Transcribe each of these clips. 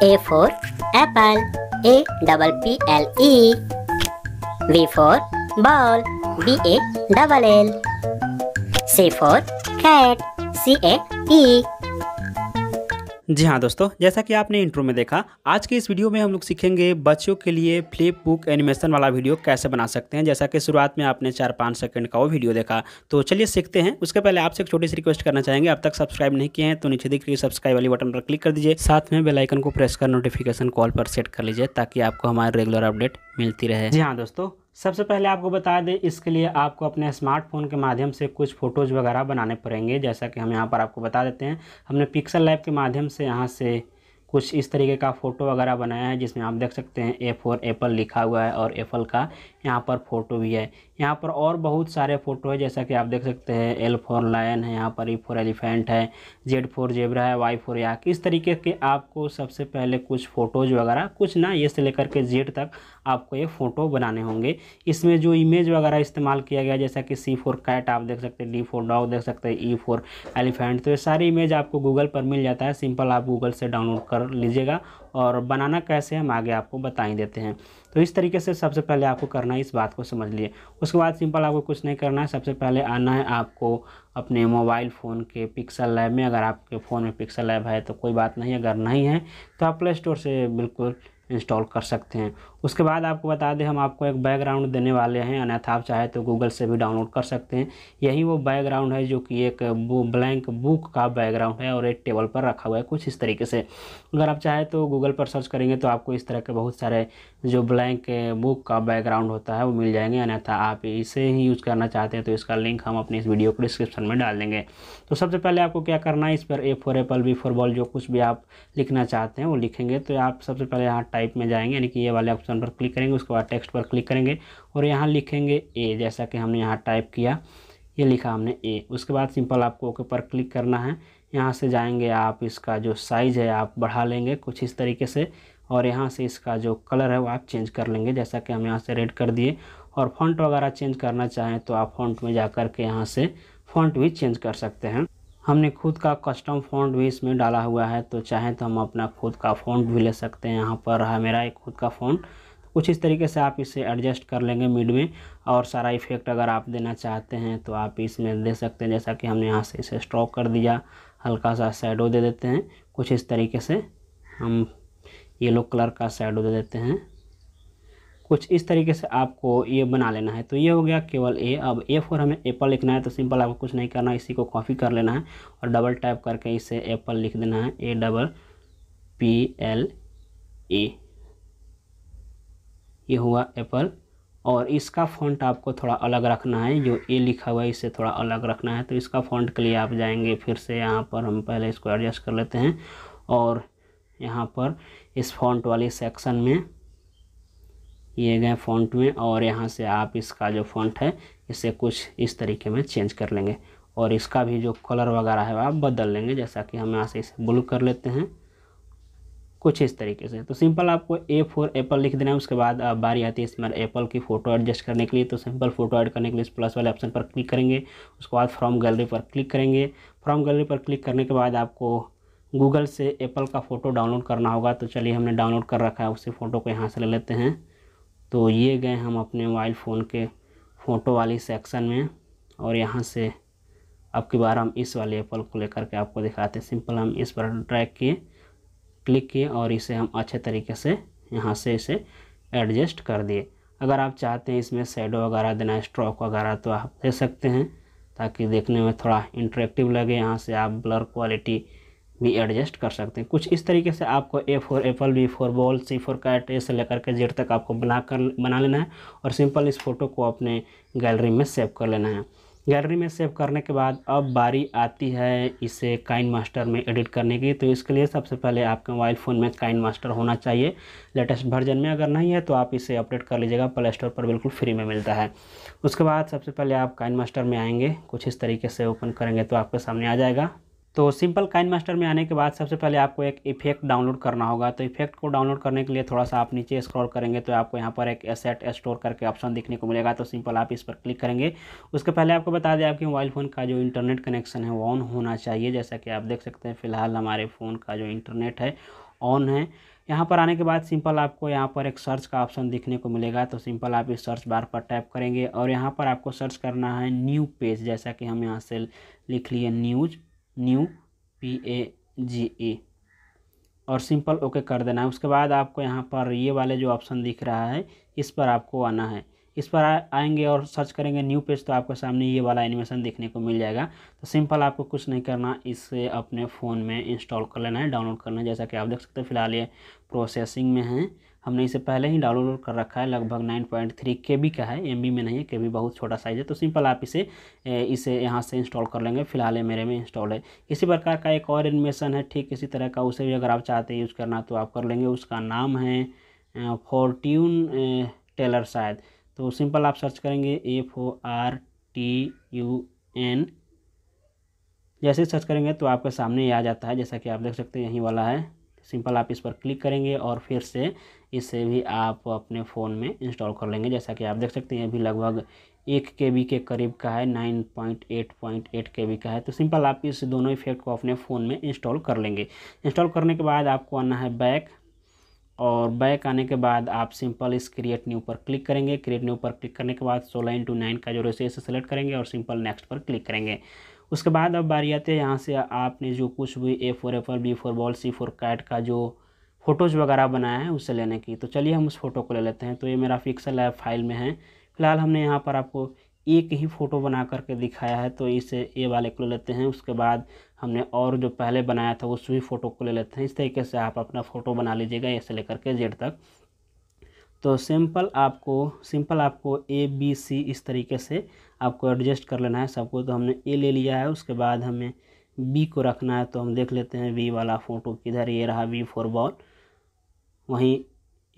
A four, apple, A double P L E. B e. V four, ball, B A double L. C C four, cat, C A T. जी हाँ दोस्तों जैसा कि आपने intro में देखा आज के इस वीडियो में हम लोग सीखेंगे बच्चों के लिए फ्लिप बुक एनिमेशन वाला वीडियो कैसे बना सकते हैं जैसा कि शुरुआत में आपने चार पाँच सेकंड का वो वीडियो देखा तो चलिए सीखते हैं उसके पहले आपसे एक छोटी सी रिक्वेस्ट करना चाहेंगे अब तक सब्सक्राइब नहीं किए हैं तो नीचे दिख रही सब्सक्राइब वाली बटन पर क्लिक कर दीजिए साथ में बेलाइकन को प्रेस कर नोटिफिकेशन कॉल पर सेट कर लीजिए ताकि आपको हमारे रेगुलर अपडेट मिलती रहे जी हाँ दोस्तों सबसे पहले आपको बता दें इसके लिए आपको अपने स्मार्टफोन के माध्यम से कुछ फ़ोटोज़ वगैरह बनाने पड़ेंगे जैसा कि हम यहाँ पर आपको बता देते हैं हमने पिक्सल लैब के माध्यम से यहाँ से कुछ इस तरीके का फ़ोटो वगैरह बनाया है जिसमें आप देख सकते हैं ए फोर एप्पल लिखा हुआ है और एप्पल का यहाँ पर फ़ोटो भी है यहाँ पर और बहुत सारे फ़ोटो है जैसा कि आप देख सकते हैं एल फोर लायन है यहाँ पर ई फोर एलिफेंट है जेड फोर जेबरा है वाई फोर या इस तरीके के आपको सबसे पहले कुछ फ़ोटोज़ वगैरह कुछ ना ये से लेकर के जेड तक आपको ये फ़ोटो बनाने होंगे इसमें जो इमेज वगैरह इस्तेमाल किया गया जैसा कि सी फोर कैट आप देख सकते हैं डी फोर डॉग देख सकते हैं ई फोर एलिफेंट तो ये सारी इमेज आपको गूगल पर मिल जाता है सिंपल आप गूगल से डाउनलोड कर लीजिएगा और बनाना कैसे हम आगे आपको बता ही देते हैं तो इस तरीके से सबसे पहले आपको करना है इस बात को समझ लिए उसके बाद सिंपल आपको कुछ नहीं करना है सबसे पहले आना है आपको अपने मोबाइल फ़ोन के पिक्सल लैब में अगर आपके फ़ोन में पिक्सल लैब है तो कोई बात नहीं अगर नहीं है तो आप प्ले स्टोर से बिल्कुल इंस्टॉल कर सकते हैं उसके बाद आपको बता दें हम आपको एक बैकग्राउंड देने वाले हैं अन्यथा आप चाहे तो गूगल से भी डाउनलोड कर सकते हैं यही वो बैकग्राउंड है जो कि एक ब्लैंक बुक का बैकग्राउंड है और एक टेबल पर रखा हुआ है कुछ इस तरीके से अगर आप चाहे तो गूगल पर सर्च करेंगे तो आपको इस तरह के बहुत सारे जो ब्लैंक बुक का बैकग्राउंड होता है वो मिल जाएंगे अन्यथा आप इसे ही यूज़ करना चाहते हैं तो इसका लिंक हम अपने इस वीडियो को डिस्क्रिप्शन में डाल देंगे तो सबसे पहले आपको क्या करना है इस पर A for apple B for ball जो कुछ भी आप लिखना चाहते हैं वो लिखेंगे तो आप सबसे पहले यहाँ टाइप में जाएंगे यानी कि ये वाले ऑप्शन पर क्लिक करेंगे उसके बाद टेक्स्ट पर क्लिक करेंगे और यहाँ लिखेंगे ए जैसा कि हमने यहाँ टाइप किया ये लिखा हमने ए उसके बाद सिंपल आपको ओके पर क्लिक करना है यहाँ से जाएंगे आप इसका जो साइज़ है आप बढ़ा लेंगे कुछ इस तरीके से और यहाँ से इसका जो कलर है वो आप चेंज कर लेंगे जैसा कि हम यहाँ से रेड कर दिए और फॉन्ट वगैरह चेंज करना चाहें तो आप फॉन्ट में जा कर के यहाँ से फॉन्ट भी चेंज कर सकते हैं हमने खुद का कस्टम फ़ॉन्ट भी इसमें डाला हुआ है तो चाहें तो हम अपना खुद का फ़ॉन्ट भी ले सकते हैं यहाँ पर है मेरा एक खुद का फ़ॉन्ट कुछ इस तरीके से आप इसे एडजस्ट कर लेंगे मिड में और सारा इफ़ेक्ट अगर आप देना चाहते हैं तो आप इसमें दे सकते हैं जैसा कि हमने यहाँ से इसे स्ट्रॉक कर दिया हल्का सा शेडो दे देते हैं कुछ इस तरीके से हम येलो कलर का शेडो दे देते हैं कुछ इस तरीके से आपको ये बना लेना है तो ये हो गया केवल ए अब ए फोर हमें एप्पल लिखना है तो सिंपल आपको कुछ नहीं करना इसी को कॉपी कर लेना है और डबल टाइप करके इसे एप्पल लिख देना है A double P L A ये हुआ एप्पल और इसका फॉन्ट आपको थोड़ा अलग रखना है जो ए लिखा हुआ है इसे थोड़ा अलग रखना है तो इसका फॉन्ट के लिए आप जाएंगे फिर से यहाँ पर हम पहले इसको एडजस्ट कर लेते हैं और यहाँ पर इस फॉन्ट वाले सेक्शन में ये गए फ़ॉन्ट में और यहाँ से आप इसका जो फ़ॉन्ट है इसे कुछ इस तरीके में चेंज कर लेंगे और इसका भी जो कलर वगैरह है आप बदल लेंगे जैसा कि हम यहाँ से इसे ब्लू कर लेते हैं कुछ इस तरीके से तो सिंपल आपको ए फोर एप्पल लिख देना है उसके बाद बारी आती है इसमें एप्पल की फ़ोटो एडजस्ट करने के लिए तो सिंपल फ़ोटो ऐड करने के लिए इस प्लस वाले ऑप्शन पर क्लिक करेंगे उसके बाद फ्रॉम गैलरी पर क्लिक करेंगे फ्रॉम गैलरी पर क्लिक करने के बाद आपको गूगल से एप्पल का फ़ोटो डाउनलोड करना होगा तो चलिए हमने डाउनलोड कर रखा है उसी फ़ोटो को यहाँ से ले लेते हैं तो ये गए हम अपने मोबाइल फ़ोन के फ़ोटो वाली सेक्शन में और यहाँ से अब की बार हम इस वाले एप्पल को लेकर के आपको दिखाते हैं सिंपल हम इस पर ड्रैग किए क्लिक किए और इसे हम अच्छे तरीके से यहाँ से इसे एडजस्ट कर दिए अगर आप चाहते हैं इसमें शेडो वगैरह देना स्ट्रोक वगैरह तो आप दे सकते हैं ताकि देखने में थोड़ा इंटरेक्टिव लगे यहाँ से आप ब्लर क्वालिटी भी एडजस्ट कर सकते हैं कुछ इस तरीके से आपको A for apple B for ball C for cat A से लेकर के जेड तक आपको बना कर बना लेना है और सिंपल इस फ़ोटो को अपने गैलरी में सेव कर लेना है गैलरी में सेव करने के बाद अब बारी आती है इसे काइन मास्टर में एडिट करने की तो इसके लिए सबसे पहले आपके मोबाइल फ़ोन में काइन मास्टर होना चाहिए लेटेस्ट वर्जन में अगर नहीं है तो आप इसे अपडेट कर लीजिएगा प्ले स्टोर पर बिल्कुल फ्री में मिलता है उसके बाद सबसे पहले आप काइन मास्टर में आएंगे कुछ इस तरीके से ओपन करेंगे तो आपके सामने आ जाएगा तो सिंपल काइन मास्टर में आने के बाद सबसे पहले आपको एक इफेक्ट डाउनलोड करना होगा तो इफेक्ट को डाउनलोड करने के लिए थोड़ा सा आप नीचे स्क्रॉल करेंगे तो आपको यहाँ पर एक एसेट स्टोर करके ऑप्शन देखने को मिलेगा तो सिंपल आप इस पर क्लिक करेंगे उसके पहले आपको बता दें आपके मोबाइल फ़ोन का जो इंटरनेट कनेक्शन है वो ऑन होना चाहिए जैसा कि आप देख सकते हैं फिलहाल हमारे फ़ोन का जो इंटरनेट है ऑन है यहाँ पर आने के बाद सिंपल आपको यहाँ पर एक सर्च का ऑप्शन दिखने को मिलेगा तो सिंपल आप इस सर्च बार पर टाइप करेंगे और यहाँ पर आपको सर्च करना है न्यू पेज जैसा कि हम यहाँ से लिख लिए news new P A G E और सिंपल ओके कर देना है उसके बाद आपको यहाँ पर ये वाले जो ऑप्शन दिख रहा है इस पर आपको आना है इस पर आ, आएंगे और सर्च करेंगे न्यू पेज तो आपके सामने ये वाला एनिमेशन देखने को मिल जाएगा तो सिंपल आपको कुछ नहीं करना इसे अपने फ़ोन में इंस्टॉल कर लेना है डाउनलोड करना है जैसा कि आप देख सकते हैं फिलहाल ये प्रोसेसिंग में है हमने इसे पहले ही डाउनलोड कर रखा है लगभग nine point three K B का है एम बी में नहीं है के बी बहुत छोटा साइज है तो सिंपल आप इसे इसे यहाँ से इंस्टॉल कर लेंगे फिलहाल ये मेरे में इंस्टॉल है इसी प्रकार का एक और एनिमेशन है ठीक इसी तरह का उसे भी अगर आप चाहते हैं यूज़ करना तो आप कर लेंगे उसका नाम है फोरट्यून टेलर शायद तो सिंपल आप सर्च करेंगे F O R T U N जैसे सर्च करेंगे तो आपके सामने आ जाता है जैसा कि आप देख सकते हैं यहीं वाला है सिंपल आप इस पर क्लिक करेंगे और फिर से इसे भी आप अपने फ़ोन में इंस्टॉल कर लेंगे जैसा कि आप देख सकते हैं अभी लगभग एक के बी के करीब का है nine point eight point eight K B का है तो सिंपल आप इस दोनों इफेक्ट को अपने फ़ोन में इंस्टॉल कर लेंगे इंस्टॉल करने के बाद आपको आना है बैक और बैक आने के बाद आप सिंपल इस क्रिएट न्यू पर क्लिक करेंगे क्रिएट न्यू पर क्लिक करने के बाद सोलह इंटू नाइन का जो रेसियो इसे सेलेक्ट करेंगे और सिंपल नेक्स्ट पर क्लिक करेंगे उसके बाद अब बारी आती है यहाँ से आपने जो कुछ भी A for F B for ball C for cat का जो फ़ोटोज़ वगैरह बनाया है उसे लेने की तो चलिए हम उस फ़ोटो को ले लेते हैं तो ये मेरा पिक्सल है फाइल में है फिलहाल हमने यहाँ पर आपको एक ही फ़ोटो बना करके दिखाया है तो इसे ए वाले को ले लेते हैं उसके बाद हमने और जो पहले बनाया था उस भी फ़ोटो को ले लेते हैं इस तरीके से आप अपना फ़ोटो बना लीजिएगा ए से लेकर के जेड तक तो सिंपल आपको सिंपल आपको ए बी सी इस तरीके से आपको एडजस्ट कर लेना है सबको तो हमने ए ले लिया है उसके बाद हमें बी को रखना है तो हम देख लेते हैं वी वाला फ़ोटो किधर ये रहा वी फॉर बॉल वहीं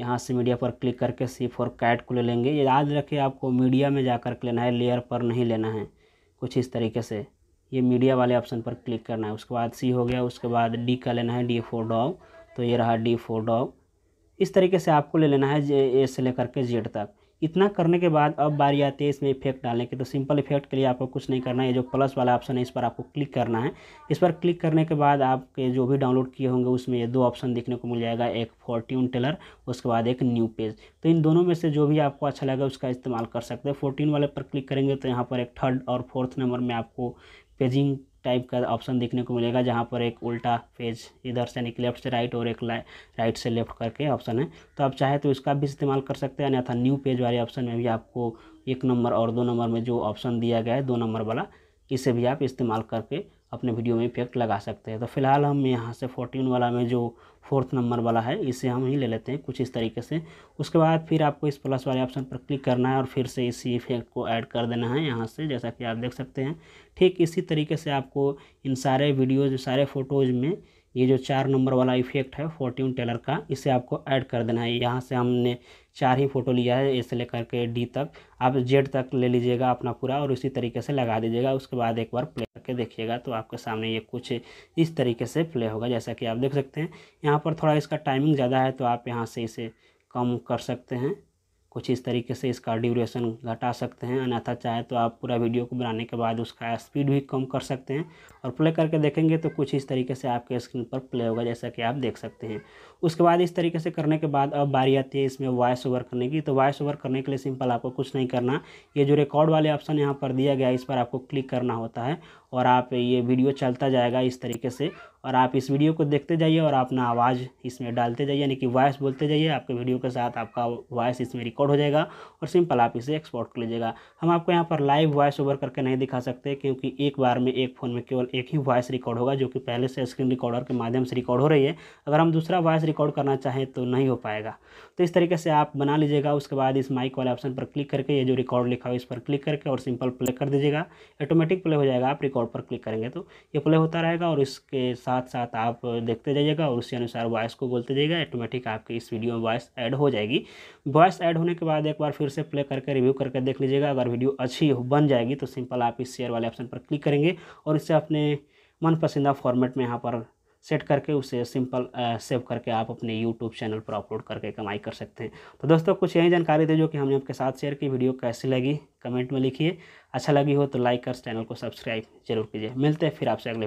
यहाँ से मीडिया पर क्लिक करके सी फॉर कैट को ले लेंगे ये याद रखिए आपको मीडिया में जा कर लेना है लेयर पर नहीं लेना है कुछ इस तरीके से ये मीडिया वाले ऑप्शन पर क्लिक करना है उसके बाद सी हो गया उसके बाद डी का लेना है डी फोर डॉग तो ये रहा डी फोर डॉग इस तरीके से आपको ले लेना है जे से लेकर के जेड तक इतना करने के बाद अब बारी आती है इसमें इफेक्ट डालने की तो सिंपल इफेक्ट के लिए आपको कुछ नहीं करना है ये जो प्लस वाला ऑप्शन है इस पर आपको क्लिक करना है इस पर क्लिक करने के बाद आपके जो भी डाउनलोड किए होंगे उसमें ये दो ऑप्शन देखने को मिल जाएगा एक फोर्टीन टेलर उसके बाद एक न्यू पेज तो इन दोनों में से जो भी आपको अच्छा लगे उसका इस्तेमाल कर सकते हैं फोर्टीन वाले पर क्लिक करेंगे तो यहाँ पर एक थर्ड और फोर्थ नंबर में आपको पेजिंग टाइप का ऑप्शन देखने को मिलेगा जहाँ पर एक उल्टा पेज इधर से एक लेफ्ट से राइट और एक राइट से लेफ्ट करके ऑप्शन है तो आप चाहे तो इसका भी इस्तेमाल कर सकते हैं अन्यथा न्यू पेज वाले ऑप्शन में भी आपको एक नंबर और दो नंबर में जो ऑप्शन दिया गया है दो नंबर वाला इसे भी आप इस्तेमाल करके अपने वीडियो में इफेक्ट लगा सकते हैं तो फिलहाल हम यहाँ से फोर्टीन वाला में जो फोर्थ नंबर वाला है इसे हम ही ले लेते हैं कुछ इस तरीके से उसके बाद फिर आपको इस प्लस वाले ऑप्शन पर क्लिक करना है और फिर से इसी इफेक्ट को ऐड कर देना है यहाँ से जैसा कि आप देख सकते हैं ठीक इसी तरीके से आपको इन सारे वीडियोज सारे फ़ोटोज़ में ये जो चार नंबर वाला इफेक्ट है फोर्टीन टेलर का इसे आपको ऐड कर देना है यहाँ से हमने चार ही फ़ोटो लिया है ए से लेकर के डी तक आप जेड तक ले लीजिएगा अपना पूरा और उसी तरीके से लगा दीजिएगा उसके बाद एक बार प्ले करके देखिएगा तो आपके सामने ये कुछ इस तरीके से प्ले होगा जैसा कि आप देख सकते हैं यहाँ पर थोड़ा इसका टाइमिंग ज़्यादा है तो आप यहाँ से इसे कम कर सकते हैं कुछ इस तरीके से इसका ड्यूरेशन घटा सकते हैं अन्यथा चाहे तो आप पूरा वीडियो को बनाने के बाद उसका स्पीड भी कम कर सकते हैं और प्ले करके देखेंगे तो कुछ इस तरीके से आपके स्क्रीन पर प्ले होगा जैसा कि आप देख सकते हैं उसके बाद इस तरीके से करने के बाद अब बारी आती है इसमें वॉइस ओवर करने की तो वॉइस ओवर करने के लिए सिंपल आपको कुछ नहीं करना ये जो रिकॉर्ड वाले ऑप्शन यहाँ पर दिया गया इस पर आपको क्लिक करना होता है और आप ये वीडियो चलता जाएगा इस तरीके से और आप इस वीडियो को देखते जाइए और अपना आवाज़ इसमें डालते जाइए यानी कि वॉइस बोलते जाइए आपके वीडियो के साथ आपका वॉइस इसमें रिकॉर्ड हो जाएगा और सिंपल आप इसे एक्सपोर्ट कर लीजिएगा हम आपको यहाँ पर लाइव वॉइस ओवर करके नहीं दिखा सकते क्योंकि एक बार में एक फ़ोन में केवल एक ही वॉइस रिकॉर्ड होगा जो कि पहले से स्क्रीन रिकॉर्डर के माध्यम से रिकॉर्ड हो रही है अगर हम दूसरा वॉइस रिकॉर्ड करना चाहें तो नहीं हो पाएगा तो इस तरीके से आप बना लीजिएगा उसके बाद इस माइक वाले ऑप्शन पर क्लिक करके ये जो रिकॉर्ड लिखा हुआ इस पर क्लिक करके और सिंपल प्ले कर दीजिएगा ऑटोमेटिक प्ले हो जाएगा आप रिकॉर्ड पर क्लिक करेंगे तो ये प्ले होता रहेगा और इसके साथ साथ साथ आप देखते जाइएगा और उसी अनुसार वॉइस को बोलते जाइएगा ऑटोमेटिक आपकी इस वीडियो में वॉइस ऐड हो जाएगी वॉइस ऐड होने के बाद एक बार फिर से प्ले करके रिव्यू करके देख लीजिएगा अगर वीडियो अच्छी बन जाएगी तो सिंपल आप इस शेयर वाले ऑप्शन पर क्लिक करेंगे और इसे अपने मन फॉर्मेट में यहाँ पर सेट करके उसे सिंपल सेव करके आप अपने यूट्यूब चैनल पर अपलोड करके कमाई कर सकते हैं तो दोस्तों कुछ यही जानकारी थी जो कि हमने आपके साथ शेयर की वीडियो कैसी लगी कमेंट में लिखिए अच्छा लगी हो तो लाइक कर चैनल को सब्सक्राइब जरूर कीजिए मिलते हैं फिर आपसे अगले